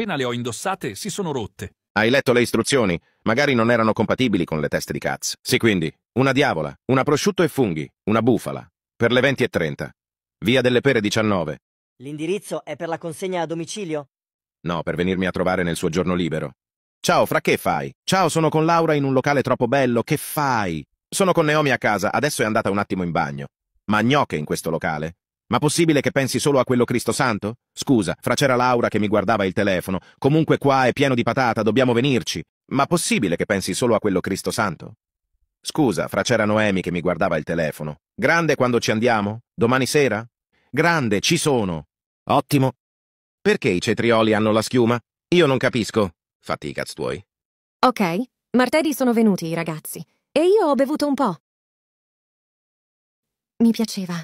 appena le ho indossate si sono rotte. Hai letto le istruzioni? Magari non erano compatibili con le teste di Katz. Sì, quindi, una diavola, una prosciutto e funghi, una bufala. Per le 20.30. Via delle Pere 19. L'indirizzo è per la consegna a domicilio? No, per venirmi a trovare nel suo giorno libero. Ciao, fra che fai? Ciao, sono con Laura in un locale troppo bello, che fai? Sono con Naomi a casa, adesso è andata un attimo in bagno. Ma gnocche in questo locale? Ma possibile che pensi solo a quello Cristo Santo? Scusa, fra c'era Laura che mi guardava il telefono. Comunque qua è pieno di patata, dobbiamo venirci. Ma possibile che pensi solo a quello Cristo Santo? Scusa, fra c'era Noemi che mi guardava il telefono. Grande quando ci andiamo? Domani sera? Grande, ci sono. Ottimo. Perché i cetrioli hanno la schiuma? Io non capisco. Fatti i cazzi tuoi. Ok, martedì sono venuti i ragazzi. E io ho bevuto un po'. Mi piaceva.